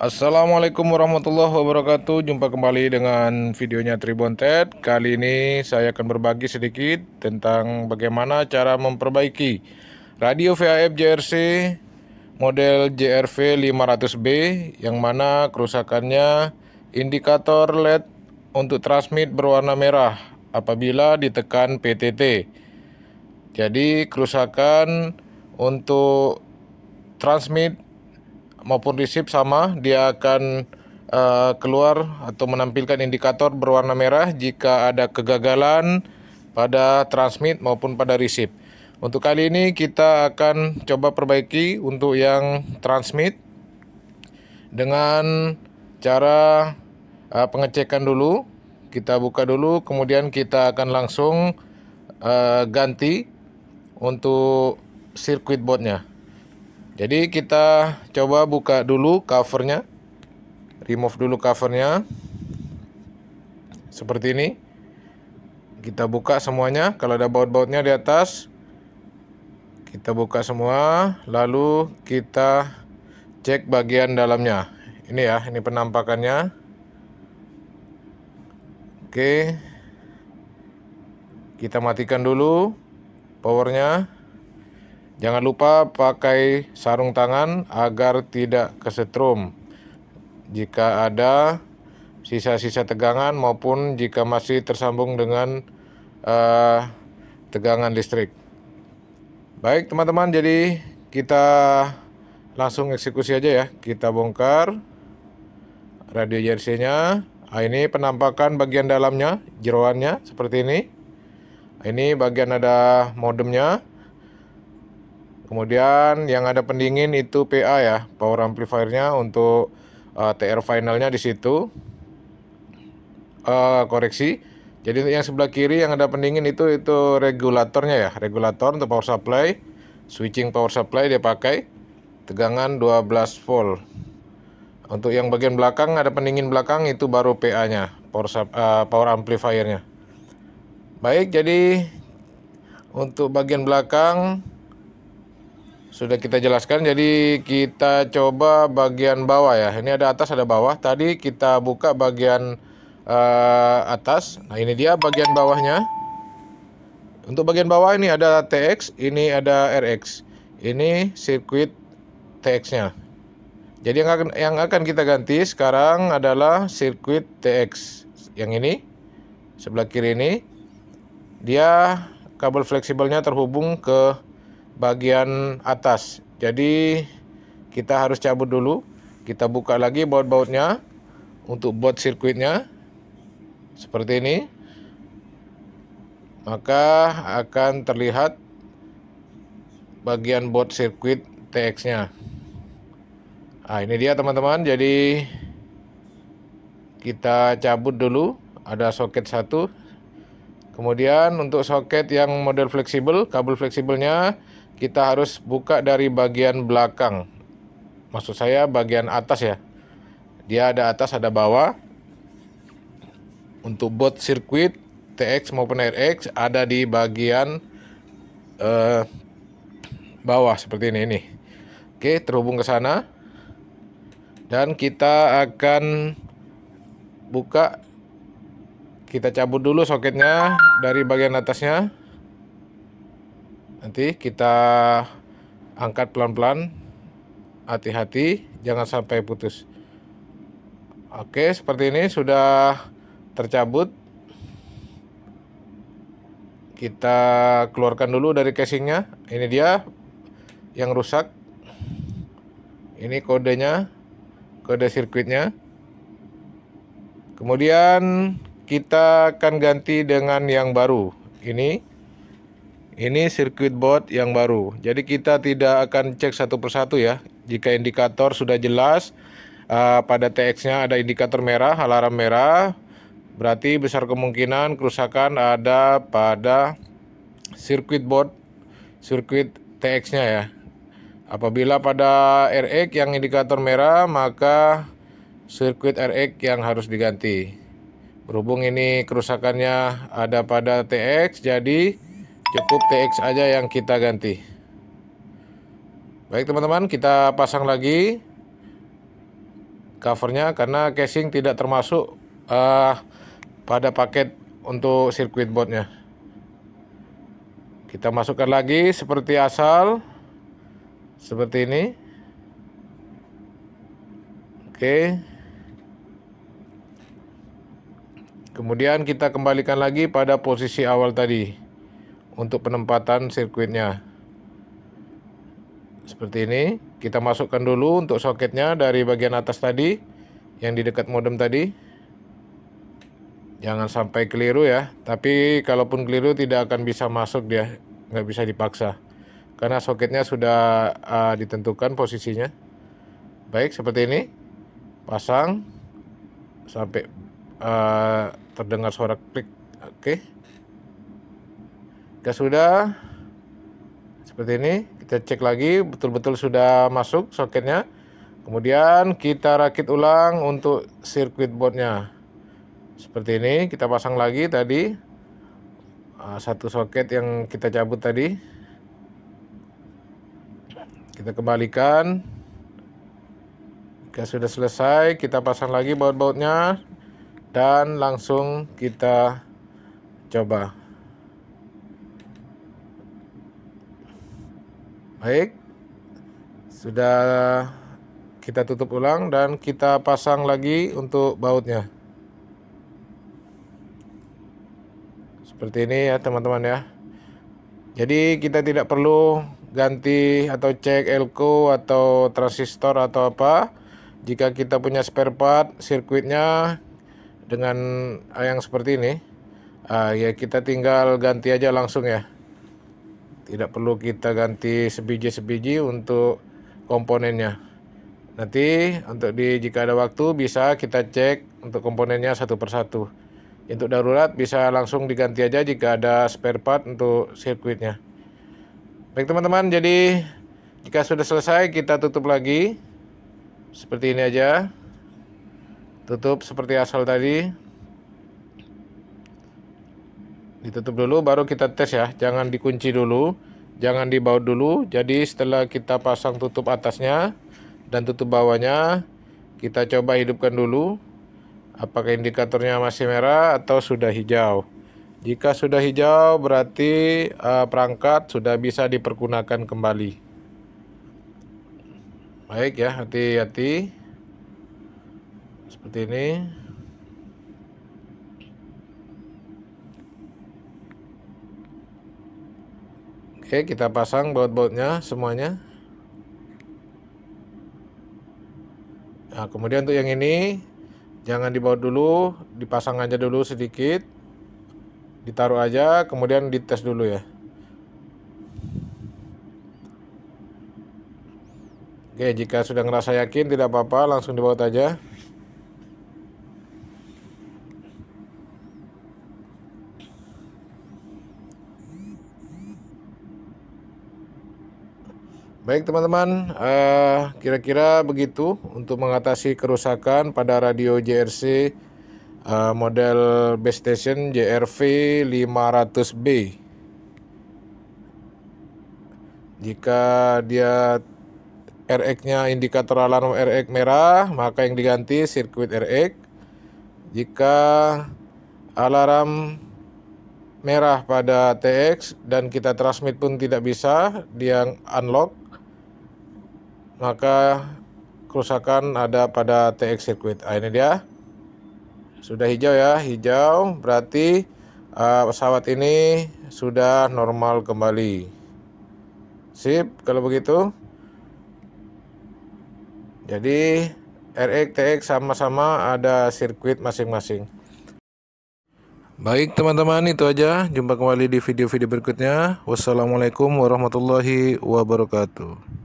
Assalamualaikum warahmatullahi wabarakatuh Jumpa kembali dengan videonya Tribun Ted Kali ini saya akan berbagi sedikit Tentang bagaimana cara memperbaiki Radio VAF JRC Model JRV 500B Yang mana kerusakannya Indikator LED untuk transmit berwarna merah Apabila ditekan PTT Jadi kerusakan untuk transmit maupun resip sama, dia akan uh, keluar atau menampilkan indikator berwarna merah jika ada kegagalan pada transmit maupun pada receive. Untuk kali ini kita akan coba perbaiki untuk yang transmit dengan cara uh, pengecekan dulu. Kita buka dulu, kemudian kita akan langsung uh, ganti untuk sirkuit boardnya. Jadi kita coba buka dulu covernya. Remove dulu covernya. Seperti ini. Kita buka semuanya. Kalau ada baut-bautnya di atas. Kita buka semua. Lalu kita cek bagian dalamnya. Ini ya, ini penampakannya. Oke. Kita matikan dulu powernya. Jangan lupa pakai sarung tangan agar tidak kesetrum. Jika ada sisa-sisa tegangan maupun jika masih tersambung dengan uh, tegangan listrik. Baik teman-teman, jadi kita langsung eksekusi aja ya. Kita bongkar radio jersey-nya. Nah, ini penampakan bagian dalamnya, jeroannya seperti ini. Ah, ini bagian ada modemnya. Kemudian yang ada pendingin itu PA ya, power amplifiernya untuk uh, eh, TR finalnya di situ. Uh, koreksi. Jadi yang sebelah kiri yang ada pendingin itu itu regulatornya ya, regulator untuk power supply, switching power supply dia pakai tegangan 12 volt. Untuk yang bagian belakang ada pendingin belakang itu baru PA-nya, power uh, power amplifiernya. Baik, jadi untuk bagian belakang sudah kita jelaskan jadi kita coba bagian bawah ya ini ada atas ada bawah tadi kita buka bagian uh, atas nah ini dia bagian bawahnya untuk bagian bawah ini ada TX ini ada RX ini sirkuit TX nya jadi yang akan, yang akan kita ganti sekarang adalah sirkuit TX yang ini sebelah kiri ini dia kabel fleksibelnya terhubung ke bagian atas. Jadi kita harus cabut dulu. Kita buka lagi baut-bautnya untuk buat sirkuitnya seperti ini. Maka akan terlihat bagian board sirkuit TX-nya. Nah, ini dia teman-teman. Jadi kita cabut dulu. Ada soket satu. Kemudian untuk soket yang model fleksibel, kabel fleksibelnya kita harus buka dari bagian belakang. Maksud saya bagian atas ya. Dia ada atas, ada bawah. Untuk bot sirkuit TX maupun RX ada di bagian eh, bawah seperti ini nih. Oke, terhubung ke sana. Dan kita akan buka kita cabut dulu soketnya dari bagian atasnya. Nanti kita angkat pelan-pelan. Hati-hati, jangan sampai putus. Oke, seperti ini sudah tercabut. Kita keluarkan dulu dari casingnya. Ini dia yang rusak. Ini kodenya, kode sirkuitnya. Kemudian kita akan ganti dengan yang baru. Ini ini circuit board yang baru. Jadi kita tidak akan cek satu persatu ya. Jika indikator sudah jelas uh, pada TX-nya ada indikator merah, alarm merah, berarti besar kemungkinan kerusakan ada pada circuit board, circuit TX-nya ya. Apabila pada RX yang indikator merah, maka circuit RX yang harus diganti. Berhubung ini kerusakannya ada pada TX, jadi cukup TX aja yang kita ganti baik teman-teman kita pasang lagi covernya karena casing tidak termasuk uh, pada paket untuk sirkuit boardnya kita masukkan lagi seperti asal seperti ini oke kemudian kita kembalikan lagi pada posisi awal tadi untuk penempatan sirkuitnya seperti ini kita masukkan dulu untuk soketnya dari bagian atas tadi yang di dekat modem tadi jangan sampai keliru ya tapi kalaupun keliru tidak akan bisa masuk dia nggak bisa dipaksa karena soketnya sudah uh, ditentukan posisinya baik seperti ini pasang sampai uh, terdengar suara klik oke okay. Jika sudah seperti ini, kita cek lagi betul-betul sudah masuk soketnya. Kemudian kita rakit ulang untuk sirkuit boardnya. Seperti ini, kita pasang lagi tadi uh, satu soket yang kita cabut tadi. Kita kembalikan. Jika sudah selesai, kita pasang lagi baut-bautnya dan langsung kita coba. Baik, sudah kita tutup ulang dan kita pasang lagi untuk bautnya. Seperti ini ya teman-teman ya. Jadi kita tidak perlu ganti atau cek elko atau transistor atau apa. Jika kita punya spare part sirkuitnya dengan yang seperti ini, uh, ya kita tinggal ganti aja langsung ya tidak perlu kita ganti sebiji-sebiji untuk komponennya nanti untuk di jika ada waktu bisa kita cek untuk komponennya satu persatu untuk darurat bisa langsung diganti aja jika ada spare part untuk sirkuitnya baik teman-teman jadi jika sudah selesai kita tutup lagi seperti ini aja tutup seperti asal tadi ditutup dulu baru kita tes ya jangan dikunci dulu jangan dibaut dulu jadi setelah kita pasang tutup atasnya dan tutup bawahnya kita coba hidupkan dulu apakah indikatornya masih merah atau sudah hijau jika sudah hijau berarti uh, perangkat sudah bisa dipergunakan kembali baik ya hati-hati seperti ini Oke, kita pasang baut-bautnya semuanya. Nah, kemudian untuk yang ini jangan dibaut dulu, dipasang aja dulu sedikit. Ditaruh aja, kemudian dites dulu ya. Oke, jika sudah ngerasa yakin tidak apa-apa, langsung dibaut aja. Baik teman-teman, kira eh, kira-kira begitu untuk mengatasi kerusakan pada radio JRC uh, eh, model base station JRV 500B. Jika dia RX-nya indikator alarm RX merah, maka yang diganti sirkuit RX. Jika alarm merah pada TX dan kita transmit pun tidak bisa, dia unlock maka kerusakan ada pada TX circuit. Nah, ini dia. Sudah hijau ya, hijau berarti uh, pesawat ini sudah normal kembali. Sip, kalau begitu. Jadi RX TX sama-sama ada sirkuit masing-masing. Baik teman-teman itu aja Jumpa kembali di video-video berikutnya Wassalamualaikum warahmatullahi wabarakatuh